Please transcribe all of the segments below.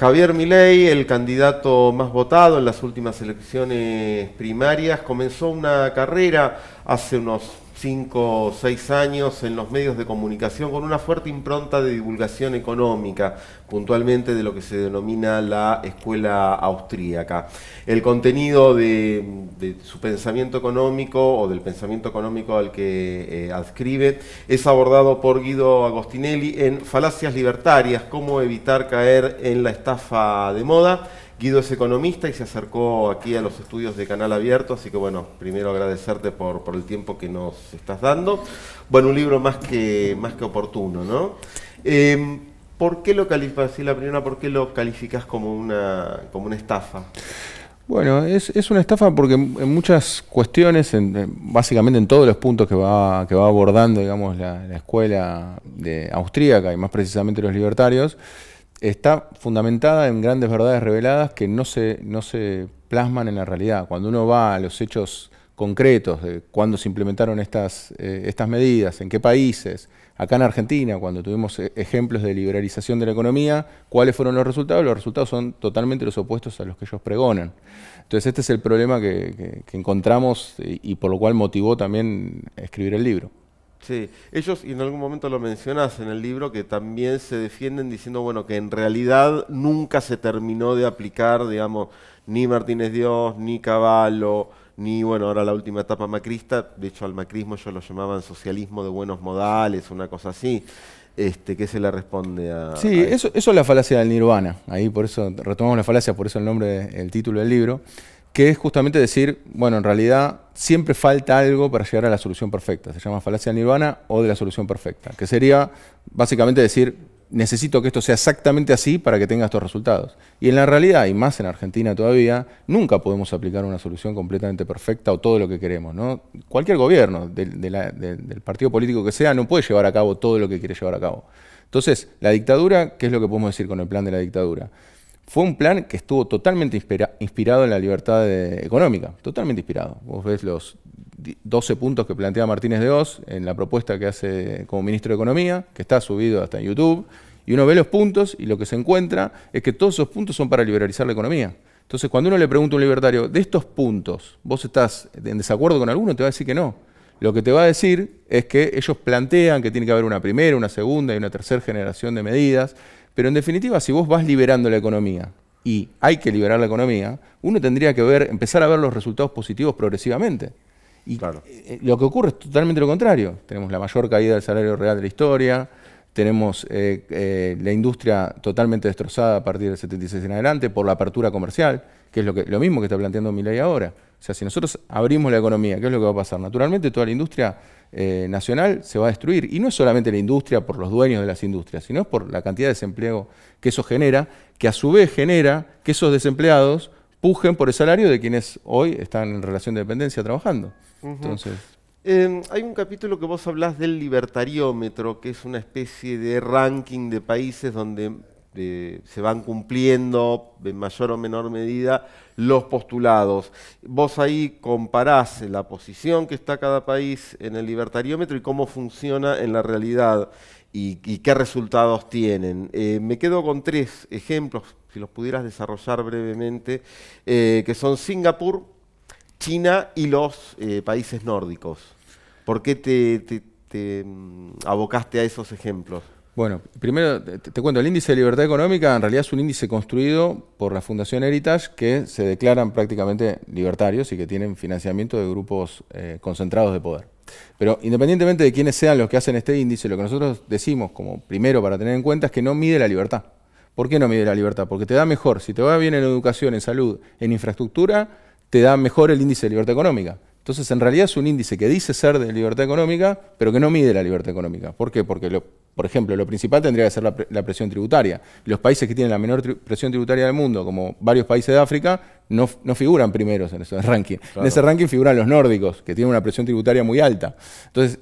Javier Milei, el candidato más votado en las últimas elecciones primarias, comenzó una carrera hace unos cinco o seis años en los medios de comunicación con una fuerte impronta de divulgación económica, puntualmente de lo que se denomina la escuela austríaca. El contenido de, su pensamiento económico o del pensamiento económico al que eh, adscribe es abordado por Guido Agostinelli en Falacias Libertarias, cómo evitar caer en la estafa de moda Guido es economista y se acercó aquí a los estudios de Canal Abierto, así que bueno, primero agradecerte por, el tiempo que nos estás dando. Bueno, un libro más que, más que oportuno, ¿no? Em, ¿Por qué lo calificas, la primera, por qué lo calificas como una, como una estafa? Bueno, es, una estafa porque en muchas cuestiones, básicamente en todos los puntos que va, que va abordando, digamos, la, escuela de austríaca y más precisamente los libertarios, está fundamentada en grandes verdades reveladas que no se, no se plasman en la realidad. Cuando uno va a los hechos concretos de cuándo se implementaron estas, eh, estas medidas, en qué países, acá en Argentina, cuando tuvimos eh, ejemplos de liberalización de la economía, cuáles fueron los resultados, los resultados son totalmente los opuestos a los que ellos pregonan. Entonces este es el problema que, encontramos eh, y por lo cual motivó también escribir el libro. Sí, ellos, y en algún momento lo mencionas en el libro, que también se defienden diciendo, bueno, que en realidad nunca se terminó de aplicar, digamos, ni Martínez Dios, ni Caballo, ni, bueno, ahora la última etapa macrista, de hecho al macrismo ellos lo llamaban socialismo de buenos modales, una cosa así. Este, ¿Qué se le responde a.? Sí, eso, eso es la falacia del nirvana. Ahí por eso retomamos la falacia, por eso el nombre, el título del libro que es justamente decir, bueno, en realidad siempre falta algo para llegar a la solución perfecta. Se llama falacia nirvana o de la solución perfecta, que sería básicamente decir, necesito que esto sea exactamente así para que tenga estos resultados. Y en la realidad, y más en Argentina todavía, nunca podemos aplicar una solución completamente perfecta o todo lo que queremos. ¿no? Cualquier gobierno del partido político que sea no puede llevar a cabo todo lo que quiere llevar a cabo. Entonces, la dictadura, ¿qué es lo que podemos decir con el plan de la dictadura? Fue un plan que estuvo totalmente inspirado en la libertad económica, totalmente inspirado. Vos ves los 12 puntos que plantea Martínez de Oz en la propuesta que hace como ministro de Economía, que está subido hasta en YouTube, y uno ve los puntos y lo que se encuentra es que todos esos puntos son para liberalizar la economía. Entonces, cuando uno le pregunta a un libertario, de estos puntos, ¿vos estás en desacuerdo con alguno? Te va a decir que no. Lo que te va a decir es que ellos plantean que tiene que haber una primera, una segunda y una tercera generación de medidas pero en definitiva, si vos vas liberando la economía y hay que liberar la economía, uno tendría que ver, empezar a ver los resultados positivos progresivamente. Y eh, lo que ocurre es totalmente lo contrario. Tenemos la mayor caída del salario real de la historia, tenemos eh, eh, la industria totalmente destrozada a partir del 76 en adelante por la apertura comercial, que es lo, que, lo mismo que está planteando Milei ahora. O sea, si nosotros abrimos la economía, ¿qué es lo que va a pasar? Naturalmente toda la industria eh, nacional se va a destruir. Y no es solamente la industria por los dueños de las industrias, sino es por la cantidad de desempleo que eso genera, que a su vez genera que esos desempleados pujen por el salario de quienes hoy están en relación de dependencia trabajando. Entonces. Em, hay un capítulo que vos hablás del libertariómetro, que es una especie de ranking de países donde eh, se van cumpliendo en mayor o menor medida los postulados. Vos ahí comparás la posición que está cada país en el libertariómetro y cómo funciona en la realidad y, qué resultados tienen. Eh, me quedo con tres ejemplos, si los pudieras desarrollar brevemente, eh, que son Singapur, China y los países nórdicos. ¿Por qué te mm, abocaste a esos ejemplos? Bueno, primero te, cuento, el índice de libertad económica en realidad es un índice construido por la Fundación Heritage que se declaran prácticamente libertarios y que tienen financiamiento de grupos eh, concentrados de poder. Pero independientemente de quiénes sean los que hacen este índice, lo que nosotros decimos como primero para tener en cuenta es que no mide la libertad. ¿Por qué no mide la libertad? Porque te da mejor, si te va bien en educación, en salud, en infraestructura, te da mejor el índice de libertad económica. Entonces, en realidad es un índice que dice ser de libertad económica, pero que no mide la libertad económica. ¿Por qué? Porque lo por ejemplo, lo principal tendría que ser la, presión tributaria. Los países que tienen la menor presión tributaria del mundo, como varios países de África, no, figuran primeros en ese ranking. En ese ranking figuran los nórdicos, que tienen una presión tributaria muy alta. Entonces,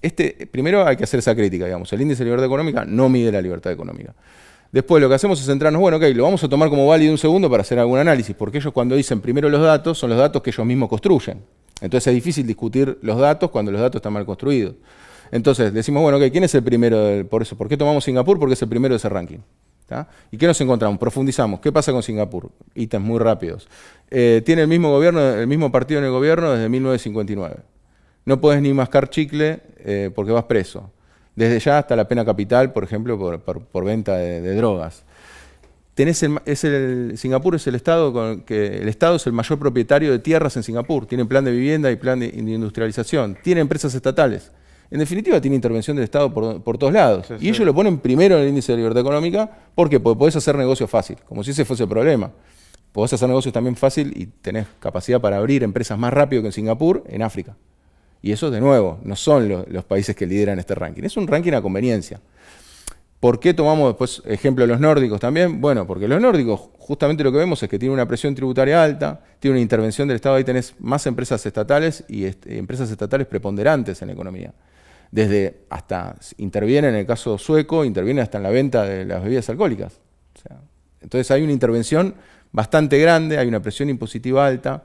este, primero hay que hacer esa crítica, digamos. El índice de libertad económica no mide la libertad económica. Después lo que hacemos es centrarnos, bueno, ok, lo vamos a tomar como válido un segundo para hacer algún análisis, porque ellos cuando dicen primero los datos, son los datos que ellos mismos construyen. Entonces es difícil discutir los datos cuando los datos están mal construidos. Entonces, decimos, bueno, okay, ¿quién es el primero? por eso, ¿por qué tomamos Singapur? Porque es el primero de ese ranking. ¿Y qué nos encontramos? Profundizamos. ¿Qué pasa con Singapur? Ítems muy rápidos. Eh, tiene el mismo gobierno, el mismo partido en el gobierno desde 1959. No puedes ni mascar chicle eh, porque vas preso. Desde ya hasta la pena capital, por ejemplo, por, venta de, drogas. Tenés el, es el, Singapur es el estado con que el estado es el mayor propietario de tierras en Singapur. Tiene plan de vivienda y plan de industrialización. Tiene empresas estatales en definitiva tiene intervención del Estado por, todos lados. y ellos lo ponen primero en el índice de libertad económica, Porque podés hacer negocio fácil, como si ese fuese el problema. Podés hacer negocios también fácil y tenés capacidad para abrir empresas más rápido que en Singapur, en África. Y eso, de nuevo, no son los, países que lideran este ranking. Es un ranking a conveniencia. ¿Por qué tomamos después ejemplo de los nórdicos también? Bueno, porque los nórdicos, justamente lo que vemos es que tienen una presión tributaria alta, tienen una intervención del Estado, ahí tenés más empresas estatales y empresas estatales preponderantes en la economía desde hasta interviene en el caso sueco, interviene hasta en la venta de las bebidas alcohólicas. entonces hay una intervención bastante grande, hay una presión impositiva alta.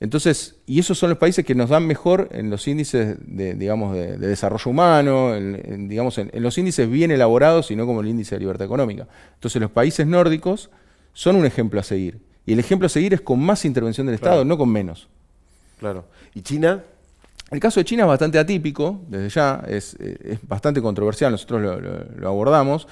Entonces, y esos son los países que nos dan mejor en los índices de, digamos, de, desarrollo humano, en, digamos, en, los índices bien elaborados y no como el índice de libertad económica. Entonces, los países nórdicos son un ejemplo a seguir. Y el ejemplo a seguir es con más intervención del Estado, no con menos. Claro. ¿Y China? El caso de China es bastante atípico, desde ya es, eh, bastante controversial, nosotros lo, abordamos,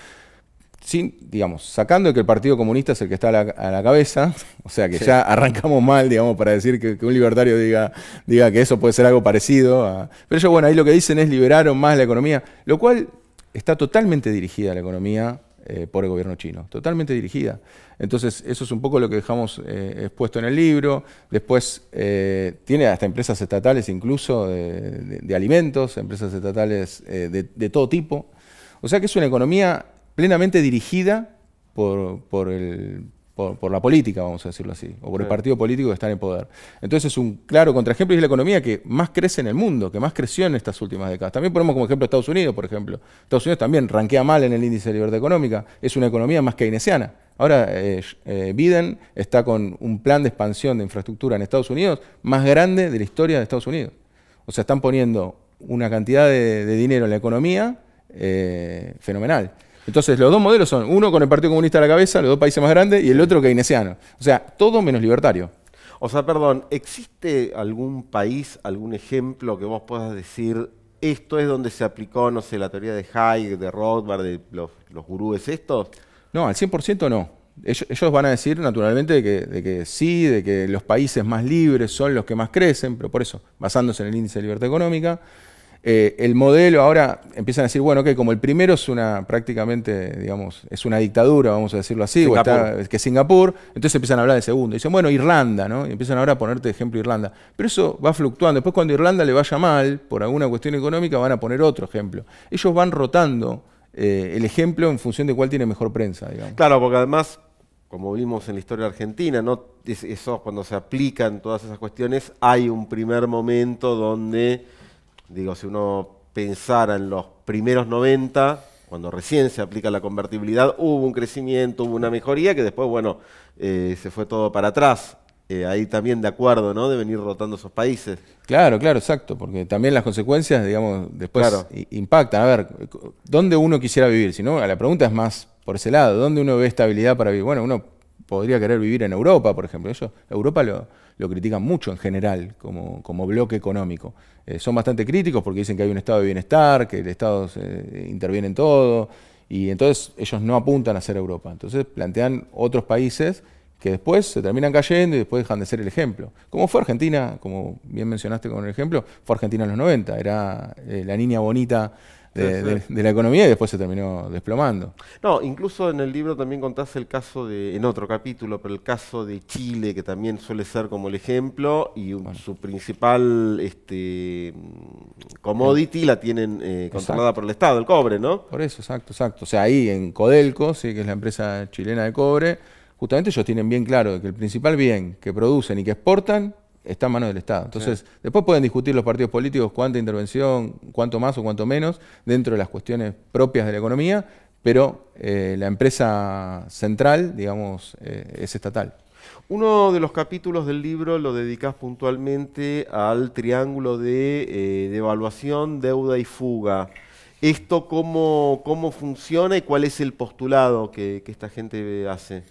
sin, digamos, sacando que el Partido Comunista es el que está a la, cabeza, o sea que ya arrancamos mal, digamos, para decir que, un libertario diga, diga que eso puede ser algo parecido Pero ellos, bueno, ahí lo que dicen es liberaron más la economía, lo cual está totalmente dirigida a la economía eh, por el gobierno chino, totalmente dirigida. Entonces, eso es un poco lo que dejamos eh, expuesto en el libro. Después, eh, tiene hasta empresas estatales incluso de, alimentos, empresas estatales de, todo tipo. O sea que es una economía plenamente dirigida por, por, el, por, por, la política, vamos a decirlo así, o por el partido político que está en el poder. Entonces es un claro contraejemplo y es la economía que más crece en el mundo, que más creció en estas últimas décadas. También ponemos como ejemplo Estados Unidos, por ejemplo. Estados Unidos también ranquea mal en el índice de libertad económica, es una economía más keynesiana. Ahora eh, eh, Biden está con un plan de expansión de infraestructura en Estados Unidos más grande de la historia de Estados Unidos. O sea, están poniendo una cantidad de, dinero en la economía eh, fenomenal. Entonces, los dos modelos son uno con el Partido Comunista a la cabeza, los dos países más grandes, y el otro keynesiano. O sea, todo menos libertario. O sea, perdón, ¿existe algún país, algún ejemplo que vos puedas decir, esto es donde se aplicó, no sé, la teoría de Hayek, de Rothbard, de los, gurúes estos? No, al 100% no. Ellos, van a decir naturalmente que, de que, sí, de que los países más libres son los que más crecen, pero por eso, basándose en el índice de libertad económica, eh, el modelo ahora empiezan a decir, bueno, que como el primero es una prácticamente, digamos, es una dictadura, vamos a decirlo así, o está, que Singapur, entonces empiezan a hablar del segundo. dicen, bueno, Irlanda, ¿no? Y empiezan ahora a ponerte de ejemplo Irlanda. Pero eso va fluctuando. Después cuando Irlanda le vaya mal, por alguna cuestión económica, van a poner otro ejemplo. Ellos van rotando eh, el ejemplo en función de cuál tiene mejor prensa, digamos. Claro, porque además, como vimos en la historia argentina, ¿no? Eso, cuando se aplican todas esas cuestiones, hay un primer momento donde digo, si uno pensara en los primeros 90, cuando recién se aplica la convertibilidad, hubo un crecimiento, hubo una mejoría que después, bueno, eh, se fue todo para atrás. Eh, ahí también de acuerdo, ¿no? De venir rotando esos países. Claro, claro, exacto, porque también las consecuencias, digamos, después impactan. A ver, ¿dónde uno quisiera vivir? Si no, la pregunta es más por ese lado, ¿dónde uno ve estabilidad para vivir? Bueno, uno podría querer vivir en Europa, por ejemplo. Eso, Europa lo, critican mucho en general como, bloque económico. Eh, son bastante críticos porque dicen que hay un estado de bienestar, que el Estado se, eh, interviene en todo, y entonces ellos no apuntan a ser Europa. Entonces plantean otros países que después se terminan cayendo y después dejan de ser el ejemplo. Como fue Argentina, como bien mencionaste con el ejemplo, fue Argentina en los 90, era eh, la niña bonita de, la economía y después se terminó desplomando. No, incluso en el libro también contás el caso de, en otro capítulo, pero el caso de Chile, que también suele ser como el ejemplo, y su principal este, commodity la tienen eh, controlada por el Estado, el cobre, ¿no? Por eso, exacto, exacto. O sea, ahí en Codelco, sí, que es la empresa chilena de cobre, justamente ellos tienen bien claro que el principal bien que producen y que exportan está en manos del Estado. Entonces, después pueden discutir los partidos políticos cuánta intervención, cuánto más o cuánto menos, dentro de las cuestiones propias de la economía, pero eh, la empresa central, digamos, eh, es estatal. Uno de los capítulos del libro lo dedicas puntualmente al triángulo de eh, devaluación, deuda y fuga. ¿Esto cómo, cómo, funciona y cuál es el postulado que esta gente hace?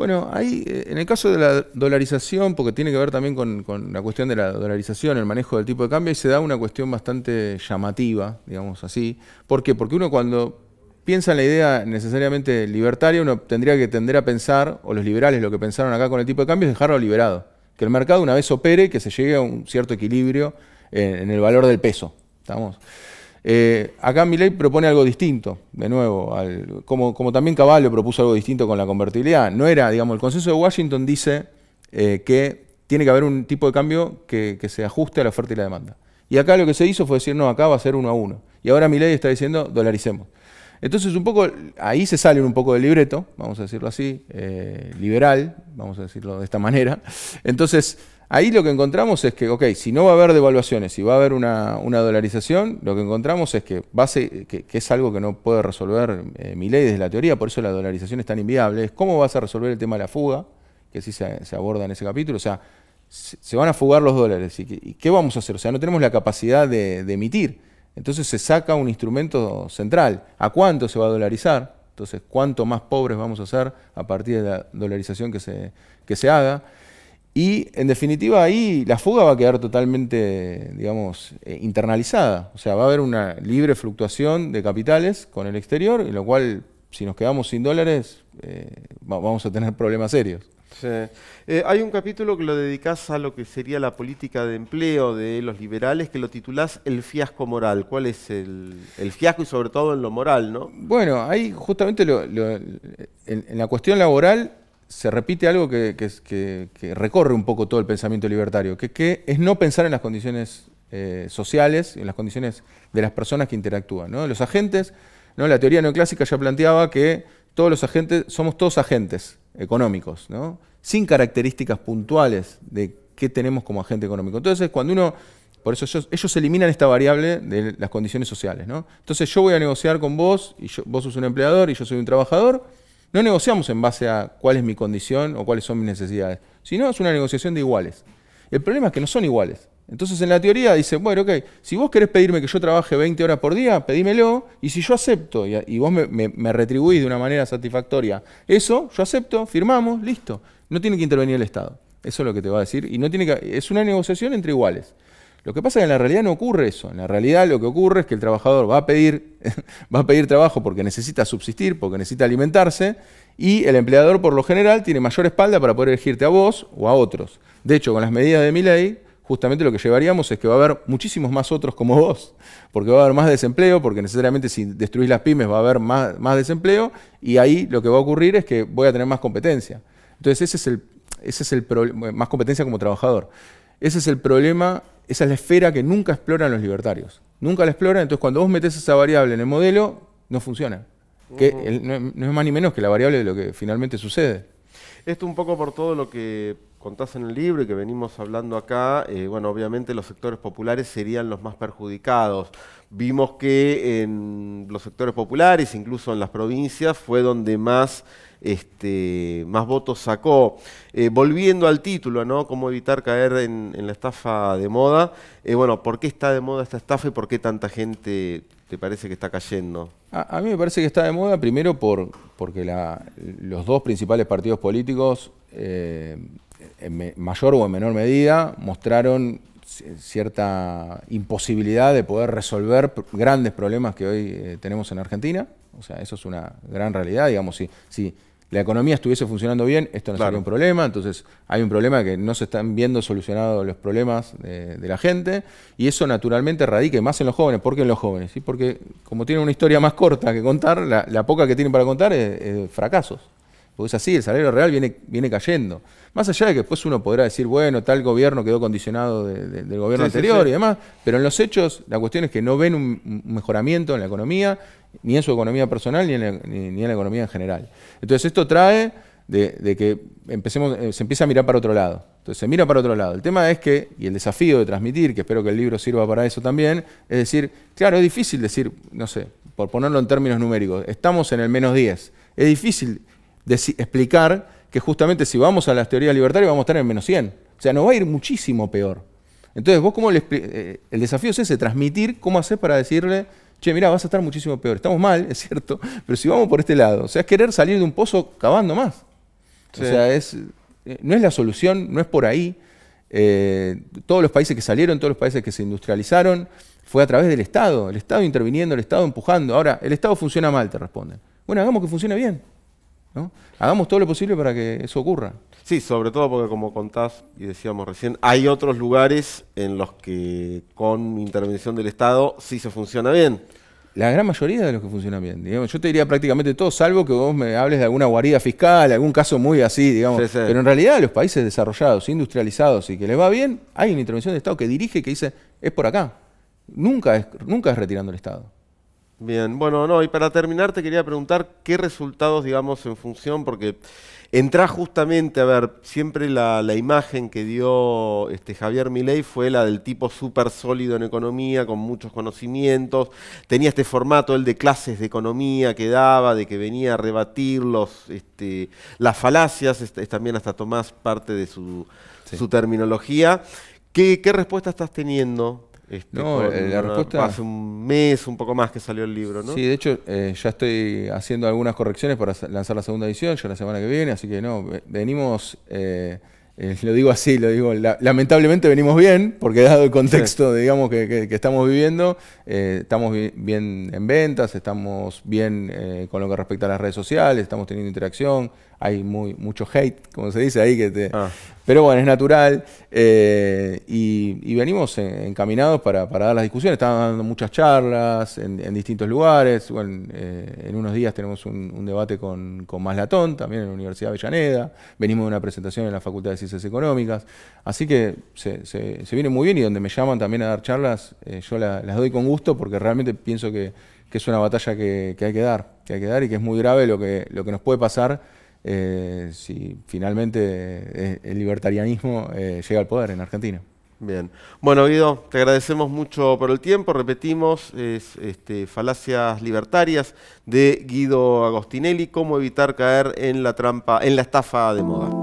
Bueno, eh, en el caso de la dolarización, porque tiene que ver también con, la cuestión de la dolarización, el manejo del tipo de cambio, y se da una cuestión bastante llamativa, digamos así. ¿Por qué? Porque uno cuando piensa en la idea necesariamente libertaria, uno tendría que tender a pensar, o los liberales lo que pensaron acá con el tipo de cambio, es dejarlo liberado. Que el mercado una vez opere, que se llegue a un cierto equilibrio en, eh, en el valor del peso. ¿Estamos? Acá eh, acá Milei propone algo distinto, de nuevo, como, también Caballo propuso algo distinto con la convertibilidad. No era, digamos, el consenso de Washington dice eh, que tiene que haber un tipo de cambio que, se ajuste a la oferta y la demanda. Y acá lo que se hizo fue decir, no, acá va a ser uno a uno. Y ahora ley está diciendo, dolaricemos. Entonces, un poco, ahí se sale un poco del libreto, vamos a decirlo así, eh, liberal, vamos a decirlo de esta manera. Entonces, Ahí lo que encontramos es que, ok, si no va a haber devaluaciones, si va a haber una, dolarización, lo que encontramos es que, es algo que no puede resolver eh, mi ley desde la teoría, por eso la dolarización es tan inviable, cómo vas a resolver el tema de la fuga, que sí se, aborda en ese capítulo, o sea, se, van a fugar los dólares, ¿y, qué vamos a hacer? O sea, no tenemos la capacidad de, emitir, entonces se saca un instrumento central, ¿a cuánto se va a dolarizar? Entonces, ¿cuánto más pobres vamos a ser a partir de la dolarización que se, que se haga? Y en definitiva ahí la fuga va a quedar totalmente, digamos, eh, internalizada. O sea, va a haber una libre fluctuación de capitales con el exterior, en lo cual si nos quedamos sin dólares eh, vamos a tener problemas serios. Sí. Eh, hay un capítulo que lo dedicas a lo que sería la política de empleo de los liberales, que lo titulás El fiasco moral. ¿Cuál es el, fiasco y sobre todo en lo moral? ¿no? Bueno, ahí justamente en la cuestión laboral se repite algo que, recorre un poco todo el pensamiento libertario, que, es no pensar en las condiciones sociales eh, sociales, en las condiciones de las personas que interactúan. Los agentes, ¿no? la teoría neoclásica ya planteaba que todos los agentes, somos todos agentes económicos, sin características puntuales de qué tenemos como agente económico. Entonces, cuando uno, por eso ellos, eliminan esta variable de las condiciones sociales. Entonces, yo voy a negociar con vos, y vos sos un empleador y yo soy un trabajador, no negociamos en base a cuál es mi condición o cuáles son mis necesidades, sino es una negociación de iguales. El problema es que no son iguales. Entonces en la teoría dice, bueno, ok, si vos querés pedirme que yo trabaje 20 horas por día, pedímelo, y si yo acepto y, vos me, retribuís de una manera satisfactoria, eso yo acepto, firmamos, listo. No tiene que intervenir el Estado. Eso es lo que te va a decir. Y no tiene que, es una negociación entre iguales. Lo que pasa es que en la realidad no ocurre eso. En la realidad lo que ocurre es que el trabajador va a pedir, va a pedir trabajo porque necesita subsistir, porque necesita alimentarse, y el empleador por lo general tiene mayor espalda para poder elegirte a vos o a otros. De hecho, con las medidas de mi ley, justamente lo que llevaríamos es que va a haber muchísimos más otros como vos, porque va a haber más desempleo, porque necesariamente si destruís las pymes va a haber más, desempleo, y ahí lo que va a ocurrir es que voy a tener más competencia. Entonces ese es el, ese es el problema, más competencia como trabajador. Ese es el problema, esa es la esfera que nunca exploran los libertarios. Nunca la exploran, entonces cuando vos metes esa variable en el modelo, no funciona. Que no, es más ni menos que la variable de lo que finalmente sucede. Esto un poco por todo lo que contás en el libro y que venimos hablando acá, eh, bueno, obviamente los sectores populares serían los más perjudicados. Vimos que en los sectores populares, incluso en las provincias, fue donde más este, más votos sacó. Eh, volviendo al título, ¿no? Cómo evitar caer en, la estafa de moda. Eh, bueno, ¿por qué está de moda esta estafa y por qué tanta gente te parece que está cayendo? A, mí me parece que está de moda primero por, porque los dos principales partidos políticos, eh, en mayor o en menor medida, mostraron cierta imposibilidad de poder resolver grandes problemas que hoy tenemos en Argentina. O sea, eso es una gran realidad, digamos, sí si la economía estuviese funcionando bien, esto no sería un problema. Entonces hay un problema que no se están viendo solucionados los problemas de, la gente y eso naturalmente radique más en los jóvenes. ¿Por qué en los jóvenes? ¿Sí? Porque como tienen una historia más corta que contar, la, poca que tienen para contar es fracasos. Porque es así, el salario real viene, viene cayendo. Más allá de que después uno podrá decir, bueno, tal gobierno quedó condicionado del gobierno anterior y demás, pero en los hechos la cuestión es que no ven un mejoramiento en la economía, ni en su economía personal, ni en la, economía en general. Entonces esto trae de, que empecemos, eh, se empieza a mirar para otro lado. Entonces se mira para otro lado. El tema es que, y el desafío de transmitir, que espero que el libro sirva para eso también, es decir, claro, es difícil decir, no sé, por ponerlo en términos numéricos, estamos en el menos 10. Es difícil explicar que justamente si vamos a las teorías libertarias vamos a estar en menos 100. O sea, nos va a ir muchísimo peor. Entonces, vos cómo le eh, eh, el desafío es ese, transmitir cómo hacer para decirle, che, mira, vas a estar muchísimo peor. Estamos mal, es cierto, pero si vamos por este lado, o sea, es querer salir de un pozo cavando más. O sea, es, eh, no es la solución, no es por ahí. todos los países que salieron, todos los países que se industrializaron, fue a través del Estado, el Estado interviniendo, el Estado empujando. Ahora, el Estado funciona mal, te responden. Bueno, hagamos que funcione bien. Hagamos todo lo posible para que eso ocurra. Sí, sobre todo porque como contás y decíamos recién, hay otros lugares en los que con intervención del Estado sí se funciona bien. La gran mayoría de los que funcionan bien, digamos. Yo te diría prácticamente todo, salvo que vos me hables de alguna guarida fiscal, algún caso muy así, digamos. Pero en realidad los países desarrollados, industrializados y que les va bien, hay una intervención del Estado que dirige, que dice, es por acá. Nunca es, nunca es retirando el Estado. Bien, bueno, no, y para terminar te quería preguntar qué resultados, digamos, en función, porque entra justamente, a ver, siempre la, imagen que dio este Javier Milei fue la del tipo súper sólido en economía, con muchos conocimientos, tenía este formato, el de clases de economía que daba, de que venía a rebatir los, este, las falacias, es, también hasta tomás parte de su, terminología. ¿Qué respuesta estás teniendo? Este, no, eh, la respuesta... Hace un mes, un poco más que salió el libro, ¿no? Sí, de hecho, eh, ya estoy haciendo algunas correcciones para lanzar la segunda edición, ya la semana que viene, así que no, venimos, eh, lo digo así, lo digo, lamentablemente venimos bien, porque dado el contexto, digamos, que, estamos viviendo, estamos bien en ventas, estamos bien con lo que respecta a las redes sociales, estamos teniendo interacción, hay muy, mucho hate, como se dice ahí, que te... Ah. Pero bueno, es natural eh, y, venimos encaminados para, dar las discusiones. Estamos dando muchas charlas en, distintos lugares. Bueno, eh, en unos días tenemos un, debate con, Maslatón, también en la Universidad de Avellaneda. Venimos de una presentación en la Facultad de Ciencias Económicas. Así que se, viene muy bien y donde me llaman también a dar charlas, eh, yo las doy con gusto porque realmente pienso que, es una batalla que, hay que dar, que hay que dar y que es muy grave lo que nos puede pasar eh, si finalmente eh, el libertarianismo eh, llega al poder en Argentina. Bien. Bueno, Guido, te agradecemos mucho por el tiempo. Repetimos, este, Falacias Libertarias de Guido Agostinelli, cómo evitar caer en la trampa, en la estafa de moda.